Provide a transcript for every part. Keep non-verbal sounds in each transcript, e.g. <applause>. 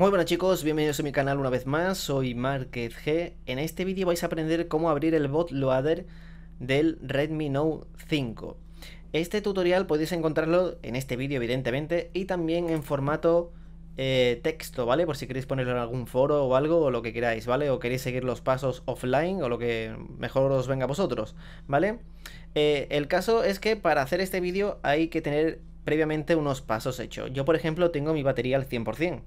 Muy buenas chicos, bienvenidos a mi canal una vez más, soy Márquez G. En este vídeo vais a aprender cómo abrir el bot loader del Redmi Note 5. Este tutorial podéis encontrarlo en este vídeo evidentemente y también en formato eh, texto, ¿vale? Por si queréis ponerlo en algún foro o algo o lo que queráis, ¿vale? O queréis seguir los pasos offline o lo que mejor os venga a vosotros, ¿vale? Eh, el caso es que para hacer este vídeo hay que tener previamente unos pasos hechos. Yo por ejemplo tengo mi batería al 100%.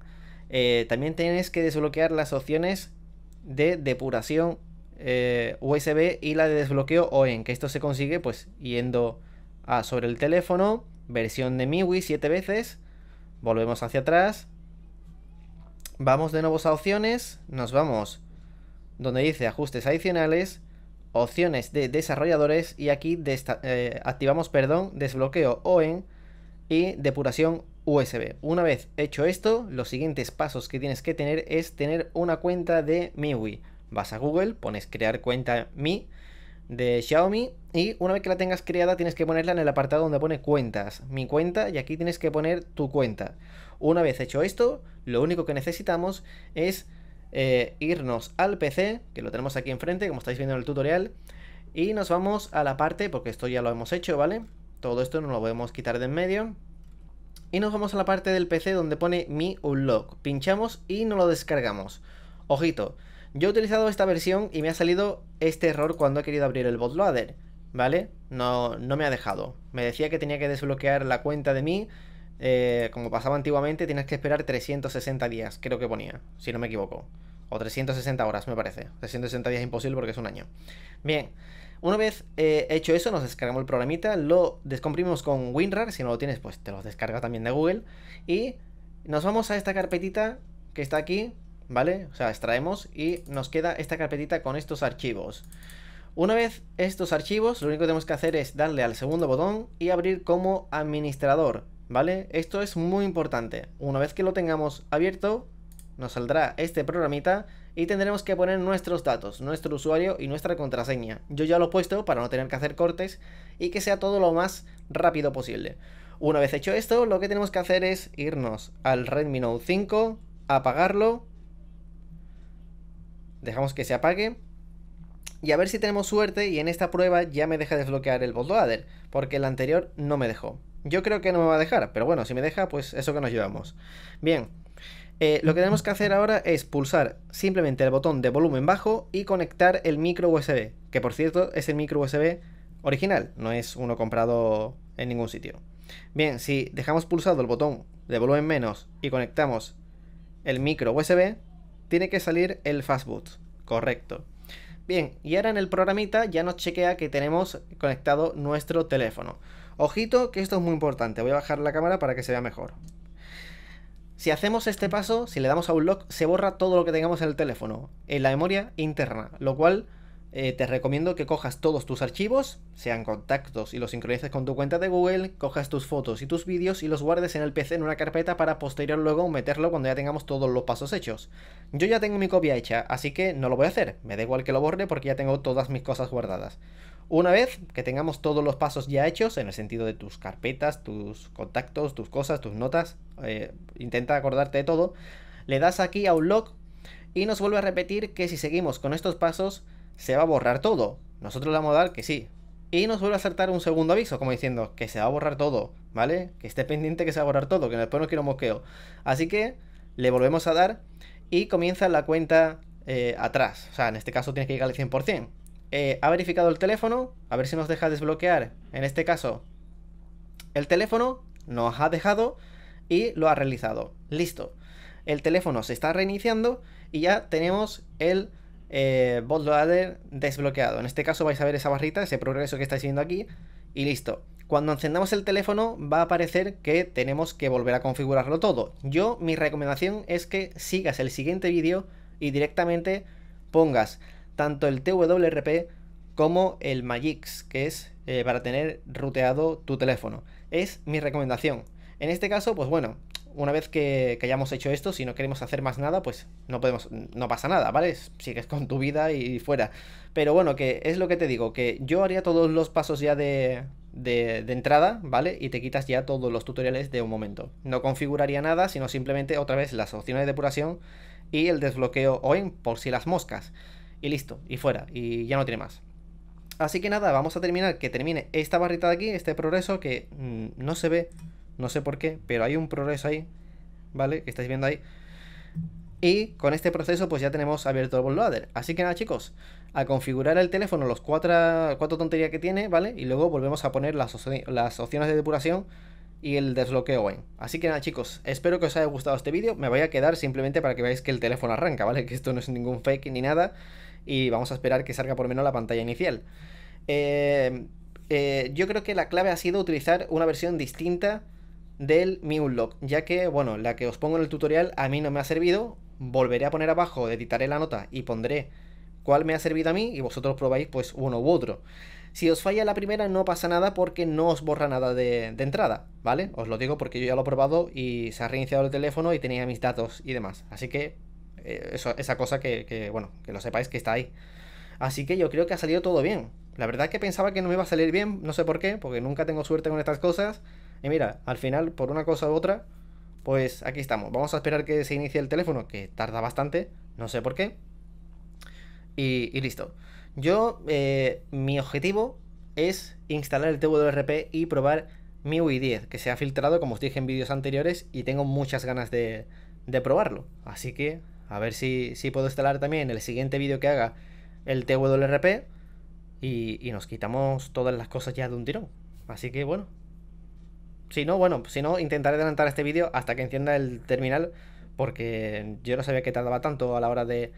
Eh, también tienes que desbloquear las opciones de depuración eh, USB y la de desbloqueo OEN, que esto se consigue pues yendo a sobre el teléfono, versión de MIUI 7 veces, volvemos hacia atrás, vamos de nuevo a opciones, nos vamos donde dice ajustes adicionales, opciones de desarrolladores y aquí eh, activamos perdón, desbloqueo OEN y depuración USB. Una vez hecho esto, los siguientes pasos que tienes que tener es tener una cuenta de MIUI. Vas a Google, pones crear cuenta Mi de Xiaomi y una vez que la tengas creada tienes que ponerla en el apartado donde pone cuentas, mi cuenta y aquí tienes que poner tu cuenta. Una vez hecho esto, lo único que necesitamos es eh, irnos al PC, que lo tenemos aquí enfrente, como estáis viendo en el tutorial, y nos vamos a la parte, porque esto ya lo hemos hecho, ¿vale? Todo esto no lo podemos quitar de en medio y nos vamos a la parte del PC donde pone Mi Unlock. Pinchamos y no lo descargamos. Ojito, yo he utilizado esta versión y me ha salido este error cuando he querido abrir el bootloader, ¿vale? No, no me ha dejado. Me decía que tenía que desbloquear la cuenta de Mi. Eh, como pasaba antiguamente, tienes que esperar 360 días, creo que ponía, si no me equivoco. O 360 horas, me parece. 360 días es imposible porque es un año. Bien, una vez eh, hecho eso, nos descargamos el programita, lo descomprimimos con WinRAR, si no lo tienes, pues te lo descargas también de Google. Y nos vamos a esta carpetita que está aquí, ¿vale? O sea, extraemos y nos queda esta carpetita con estos archivos. Una vez estos archivos, lo único que tenemos que hacer es darle al segundo botón y abrir como administrador, ¿vale? Esto es muy importante. Una vez que lo tengamos abierto, nos saldrá este programita y tendremos que poner nuestros datos, nuestro usuario y nuestra contraseña. Yo ya lo he puesto para no tener que hacer cortes y que sea todo lo más rápido posible. Una vez hecho esto, lo que tenemos que hacer es irnos al Redmi Note 5, apagarlo, dejamos que se apague y a ver si tenemos suerte y en esta prueba ya me deja desbloquear el bootloader, porque el anterior no me dejó. Yo creo que no me va a dejar, pero bueno, si me deja, pues eso que nos llevamos. Bien, eh, lo que tenemos que hacer ahora es pulsar simplemente el botón de volumen bajo y conectar el micro USB, que por cierto es el micro USB original, no es uno comprado en ningún sitio. Bien, si dejamos pulsado el botón de volumen menos y conectamos el micro USB, tiene que salir el fastboot, correcto. Bien, y ahora en el programita ya nos chequea que tenemos conectado nuestro teléfono. Ojito que esto es muy importante, voy a bajar la cámara para que se vea mejor. Si hacemos este paso, si le damos a un lock, se borra todo lo que tengamos en el teléfono, en la memoria interna, lo cual eh, te recomiendo que cojas todos tus archivos, sean contactos, y los sincronices con tu cuenta de Google, cojas tus fotos y tus vídeos y los guardes en el PC en una carpeta para posteriormente luego meterlo cuando ya tengamos todos los pasos hechos. Yo ya tengo mi copia hecha, así que no lo voy a hacer, me da igual que lo borre porque ya tengo todas mis cosas guardadas. Una vez que tengamos todos los pasos ya hechos, en el sentido de tus carpetas, tus contactos, tus cosas, tus notas, eh, intenta acordarte de todo, le das aquí a un log y nos vuelve a repetir que si seguimos con estos pasos se va a borrar todo. Nosotros le vamos a dar que sí. Y nos vuelve a acertar un segundo aviso, como diciendo que se va a borrar todo, ¿vale? Que esté pendiente que se va a borrar todo, que después no quiero moqueo. Así que le volvemos a dar y comienza la cuenta eh, atrás. O sea, en este caso tienes que llegar al 100%. Eh, ha verificado el teléfono, a ver si nos deja desbloquear. En este caso, el teléfono nos ha dejado y lo ha realizado. Listo. El teléfono se está reiniciando y ya tenemos el eh, bootloader desbloqueado. En este caso vais a ver esa barrita, ese progreso que estáis viendo aquí y listo. Cuando encendamos el teléfono va a aparecer que tenemos que volver a configurarlo todo. Yo, mi recomendación es que sigas el siguiente vídeo y directamente pongas tanto el TWRP como el Magix, que es eh, para tener ruteado tu teléfono. Es mi recomendación. En este caso, pues bueno, una vez que, hayamos hecho esto, si no queremos hacer más nada, pues no podemos, no pasa nada, ¿vale? Sigues con tu vida y fuera. Pero bueno, que es lo que te digo, que yo haría todos los pasos ya de, de, entrada, ¿vale? Y te quitas ya todos los tutoriales de un momento. No configuraría nada, sino simplemente otra vez las opciones de depuración y el desbloqueo OEM por si las moscas y listo, y fuera, y ya no tiene más. Así que nada, vamos a terminar, que termine esta barrita de aquí, este progreso que mm, no se ve, no sé por qué, pero hay un progreso ahí, ¿vale? Que estáis viendo ahí. Y con este proceso pues ya tenemos abierto el bootloader. Así que nada chicos, a configurar el teléfono los cuatro, tonterías que tiene, ¿vale? Y luego volvemos a poner las, las opciones de depuración y el desbloqueo en. Así que nada chicos, espero que os haya gustado este vídeo. Me voy a quedar simplemente para que veáis que el teléfono arranca, ¿vale? Que esto no es ningún fake ni nada y vamos a esperar que salga por menos la pantalla inicial. Eh, eh, yo creo que la clave ha sido utilizar una versión distinta del mi unlock ya que, bueno, la que os pongo en el tutorial a mí no me ha servido, volveré a poner abajo, editaré la nota y pondré cuál me ha servido a mí y vosotros probáis pues uno u otro. Si os falla la primera no pasa nada porque no os borra nada de, de, entrada, ¿vale? Os lo digo porque yo ya lo he probado y se ha reiniciado el teléfono y tenía mis datos y demás. Así que eh, esa cosa que, bueno, que lo sepáis que está ahí. Así que yo creo que ha salido todo bien. La verdad es que pensaba que no me iba a salir bien, no sé por qué, porque nunca tengo suerte con estas cosas. Y mira, al final, por una cosa u otra, pues aquí estamos. Vamos a esperar que se inicie el teléfono, que tarda bastante, no sé por qué. Y, listo. Yo, eh, mi objetivo es instalar el TWRP y probar MIUI 10, que se ha filtrado, como os dije en vídeos anteriores, y tengo muchas ganas de probarlo. Así que a ver si, si puedo instalar también el siguiente vídeo que haga el TWRP y, y nos quitamos todas las cosas ya de un tirón. Así que bueno. Si no, bueno, si no, intentaré adelantar este vídeo hasta que encienda el terminal porque yo no sabía que tardaba tanto a la hora de,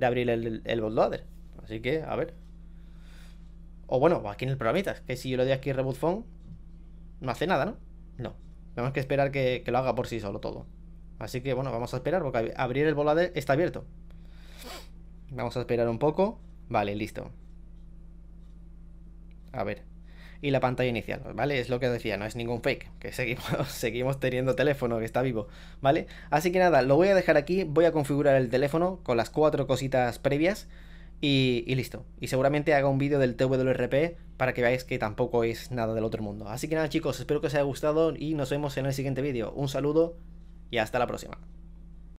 abrir el, el Así que, a ver. O bueno, aquí en el programita, que si yo le doy aquí reboot phone, no hace nada, ¿no? No. Tenemos que esperar que, que lo haga por sí solo todo. Así que bueno, vamos a esperar porque abrir el voladero está abierto. Vamos a esperar un poco. Vale, listo. A ver. Y la pantalla inicial, ¿vale? Es lo que decía, no es ningún fake, que <laughs> seguimos, teniendo teléfono que está vivo, ¿vale? Así que nada, lo voy a dejar aquí, voy a configurar el teléfono con las cuatro cositas previas y, y listo. Y seguramente haga un vídeo del TWRP para que veáis que tampoco es nada del otro mundo. Así que nada chicos, espero que os haya gustado y nos vemos en el siguiente vídeo. Un saludo y hasta la próxima.